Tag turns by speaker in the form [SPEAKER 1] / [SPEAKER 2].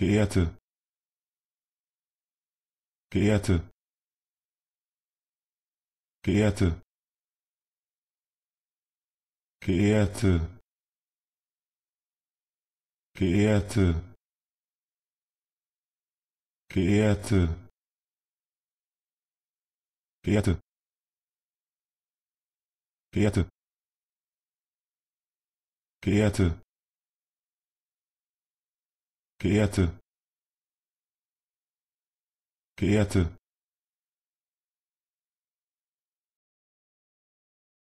[SPEAKER 1] geehrte geehrte geehrte geehrte geehrte geehrte geehrte geehrte geehrte geehrte
[SPEAKER 2] geehrte